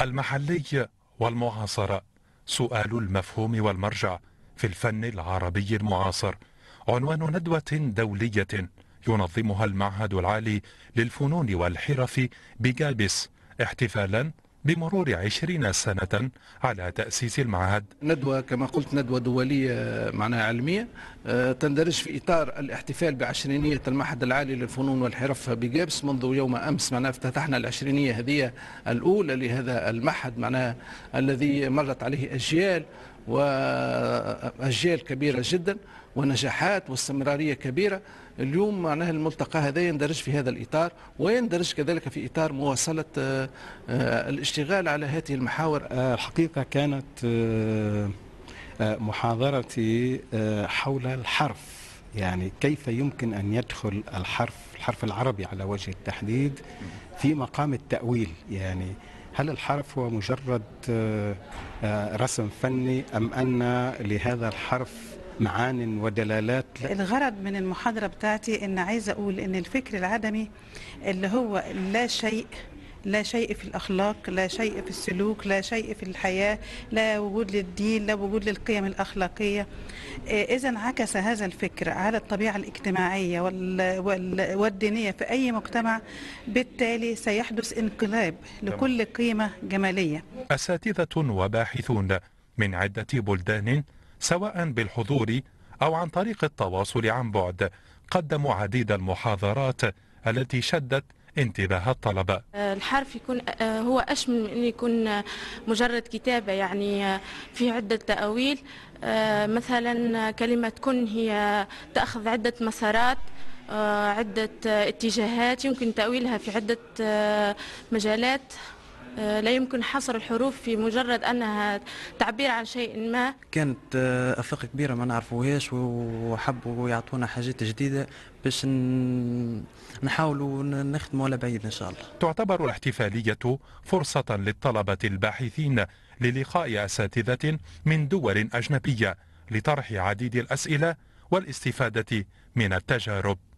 المحلي والمعاصر سؤال المفهوم والمرجع في الفن العربي المعاصر عنوان ندوة دولية ينظمها المعهد العالي للفنون والحرف بجابس احتفالا بمرور عشرين سنة على تأسيس المعهد ندوة كما قلت ندوة دولية معناها علمية آه، تندرج في إطار الاحتفال بعشرينية المعهد العالي للفنون والحرف بجابس منذ يوم أمس معناها افتتحنا العشرينية هذه الأولى لهذا المعهد معناها الذي مرت عليه أجيال وأجيال كبيرة جدا ونجاحات واستمرارية كبيرة اليوم معناها الملتقى هذا يندرج في هذا الإطار ويندرج كذلك في إطار مواصلة آه، آه، الاشتغال على هذه المحاور آه، الحقيقة كانت محاضرتي حول الحرف يعني كيف يمكن أن يدخل الحرف الحرف العربي على وجه التحديد في مقام التأويل يعني هل الحرف هو مجرد آه، آه، رسم فني أم أن لهذا الحرف معان ودلالات الغرض من المحاضرة بتاعتي أن عايز أقول أن الفكر العدمي اللي هو لا شيء لا شيء في الأخلاق لا شيء في السلوك لا شيء في الحياة لا وجود للدين لا وجود للقيم الأخلاقية إيه، إذا انعكس هذا الفكر على الطبيعة الاجتماعية والدينية في أي مجتمع بالتالي سيحدث انقلاب لكل قيمة جمالية أساتذة وباحثون من عدة بلدان سواء بالحضور أو عن طريق التواصل عن بعد قدموا عديد المحاضرات التي شدت انتباه الطلبة آه، الحرف يكون آه، هو أشمل من أن يكون آه، مجرد كتابة يعني في عدة تأويل مثلا كلمة كن هي تأخذ عدة مسارات عدة اتجاهات يمكن تأويلها في عدة مجالات آه، لا يمكن حصر الحروف في مجرد أنها تعبير عن شيء ما كانت آه، أفاق كبيرة ما نعرفوهاش وحبوا يعطونا حاجات جديدة باش نحاولوا نخدموا على بعيد إن شاء الله تعتبر الاحتفالية فرصة للطلبة الباحثين للقاء أساتذة من دول أجنبية لطرح عديد الأسئلة والاستفادة من التجارب